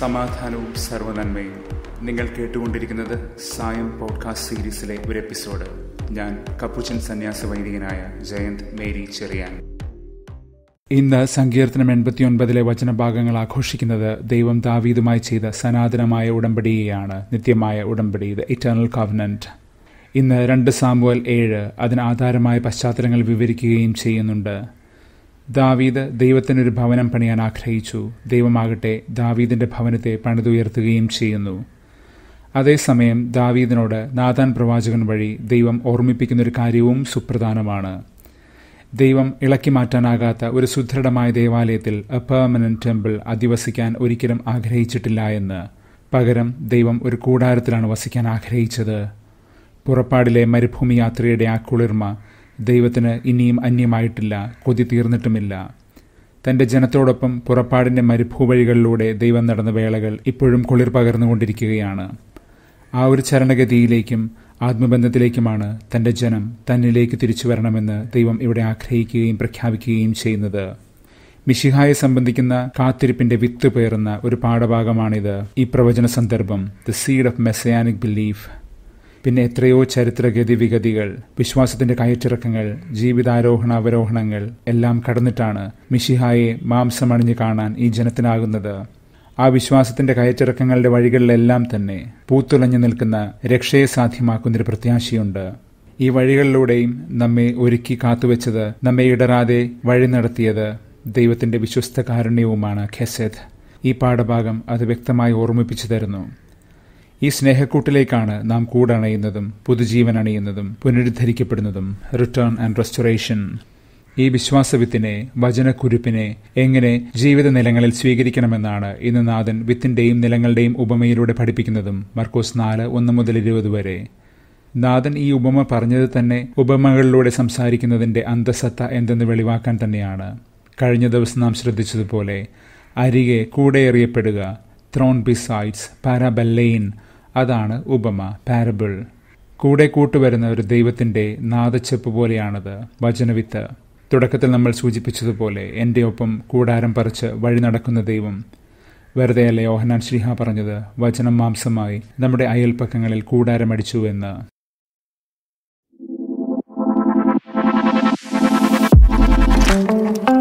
സമാധാനവും സർവനന്മയും നിങ്ങൾ കേട്ടുകൊണ്ടിരിക്കുന്നത് സായം പോഡ്കാസ്റ്റ് സീരീസിലെ ഒരു എപ്പിസോഡ് ഞാൻ കപ്പുച്ചൻ സന്യാസ വൈദികനായ ജയന്ത് മേരി ചെറിയാൻ ഇന്ന് സങ്കീർത്തനം എൺപത്തിയൊൻപതിലെ വചനഭാഗങ്ങൾ ആഘോഷിക്കുന്നത് ദൈവം ദാവീതുമായി ചെയ്ത സനാതനമായ ഉടമ്പടിയെയാണ് നിത്യമായ ഉടമ്പടി ദ ഇറ്റേണൽ കവനന്റ് ഇന്ന് രണ്ട് സാമ്പുവൽ ഏഴ് അതിന് ആധാരമായ പശ്ചാത്തലങ്ങൾ വിവരിക്കുകയും ചെയ്യുന്നുണ്ട് ദാവീദ് ദൈവത്തിനൊരു ഭവനം പണിയാൻ ആഗ്രഹിച്ചു ദൈവമാകട്ടെ ദാവീദിന്റെ ഭവനത്തെ പണിതുയർത്തുകയും ചെയ്യുന്നു അതേസമയം ദാവീദിനോട് നാഥാൻ പ്രവാചകൻ വഴി ദൈവം ഓർമ്മിപ്പിക്കുന്നൊരു കാര്യവും സുപ്രധാനമാണ് ദൈവം ഇളക്കി മാറ്റാനാകാത്ത ഒരു സുദൃഢമായ ദേവാലയത്തിൽ എ ടെമ്പിൾ അധിവസിക്കാൻ ഒരിക്കലും ആഗ്രഹിച്ചിട്ടില്ല എന്ന് പകരം ദൈവം ഒരു കൂടാരത്തിലാണ് വസിക്കാൻ ആഗ്രഹിച്ചത് പുറപ്പാടിലെ മരുഭൂമി യാത്രയുടെ ആ കുളിർമ ദൈവത്തിന് ഇനിയും അന്യമായിട്ടില്ല കൊതി തീർന്നിട്ടുമില്ല തൻ്റെ ജനത്തോടൊപ്പം പുറപ്പാടിൻ്റെ മരുഭൂവഴികളിലൂടെ ദൈവം നടന്ന വേളകൾ ഇപ്പോഴും കുളിർ പകർന്നുകൊണ്ടിരിക്കുകയാണ് ആ ഒരു ചരണഗതിയിലേക്കും ആത്മബന്ധത്തിലേക്കുമാണ് തൻ്റെ ജനം തന്നിലേക്ക് തിരിച്ചു വരണമെന്ന് ദൈവം ഇവിടെ ആഗ്രഹിക്കുകയും പ്രഖ്യാപിക്കുകയും ചെയ്യുന്നത് മിഷിഹായെ സംബന്ധിക്കുന്ന കാത്തിരിപ്പിന്റെ വിത്ത് പേറുന്ന ഒരു പാഠഭാഗമാണിത് ഈ പ്രവചന സന്ദർഭം the seed of messianic belief പിന്നെ എത്രയോ ചരിത്ര വിഗതികൾ വിശ്വാസത്തിന്റെ കയറ്റിറക്കങ്ങൾ ജീവിതാരോഹണ അവരോഹണങ്ങൾ എല്ലാം കടന്നിട്ടാണ് മിഷിഹായെ അണിഞ്ഞു കാണാൻ ഈ ജനത്തിനാകുന്നത് ആ വിശ്വാസത്തിന്റെ കയറ്റിറക്കങ്ങളുടെ വഴികളിലെല്ലാം തന്നെ പൂത്തുലഞ്ഞു നിൽക്കുന്ന രക്ഷയെ സാധ്യമാക്കുന്നൊരു പ്രത്യാശയുണ്ട് ഈ വഴികളിലൂടെയും നമ്മെ ഒരുക്കി കാത്തുവെച്ചത് നമ്മെ ഇടരാതെ വഴി നടത്തിയത് ദൈവത്തിന്റെ വിശ്വസ്ത കാരുണ്യവുമാണ് ഖെസെദ് ഈ പാഠഭാഗം അത് വ്യക്തമായി ഓർമ്മിപ്പിച്ചു തരുന്നു ഈ സ്നേഹക്കൂട്ടിലേക്കാണ് നാം കൂടണയുന്നതും പുതുജീവൻ അണിയുന്നതും പുനരുദ്ധരിക്കപ്പെടുന്നതും റിട്ടേൺ ആൻഡ് റെസ്റ്റോറേഷൻ ഈ വിശ്വാസവിത്തിനെ വചനക്കുരുപ്പിനെ എങ്ങനെ ജീവിത നിലങ്ങളിൽ സ്വീകരിക്കണമെന്നാണ് ഇന്ന് നാഥൻ വിത്തിന്റെയും നിലങ്ങളുടെയും ഉപമയിലൂടെ പഠിപ്പിക്കുന്നതും മർക്കോസ് നാല് ഒന്ന് മുതൽ ഇരുപത് വരെ നാഥൻ ഈ ഉപമ പറഞ്ഞത് തന്നെ ഉപമകളിലൂടെ സംസാരിക്കുന്നതിന്റെ അന്തസത്ത എന്തെന്ന് വെളിവാക്കാൻ തന്നെയാണ് കഴിഞ്ഞ ദിവസം നാം ശ്രദ്ധിച്ചതുപോലെ അരികെ കൂടെ എറിയപ്പെടുക ത്രോൺ ബിസൈഡ്സ് പാരാബെല്ലെയിൻ അതാണ് ഉപമ പാരബിൾ കൂടെ കൂട്ടുവരുന്ന ഒരു ദൈവത്തിന്റെ നാദച്ചെപ്പ് പോലെയാണത് വചനവിത്ത് തുടക്കത്തിൽ നമ്മൾ സൂചിപ്പിച്ചതുപോലെ എൻ്റെ ഒപ്പം കൂടാരം പറിച്ച് വഴി നടക്കുന്ന ദൈവം വെറുതെയല്ല യോഹനാൻ ശ്രീഹ പറഞ്ഞത് വചനം മാംസമായി നമ്മുടെ അയൽപ്പക്കങ്ങളിൽ കൂടാരമടിച്ചു എന്ന് thank you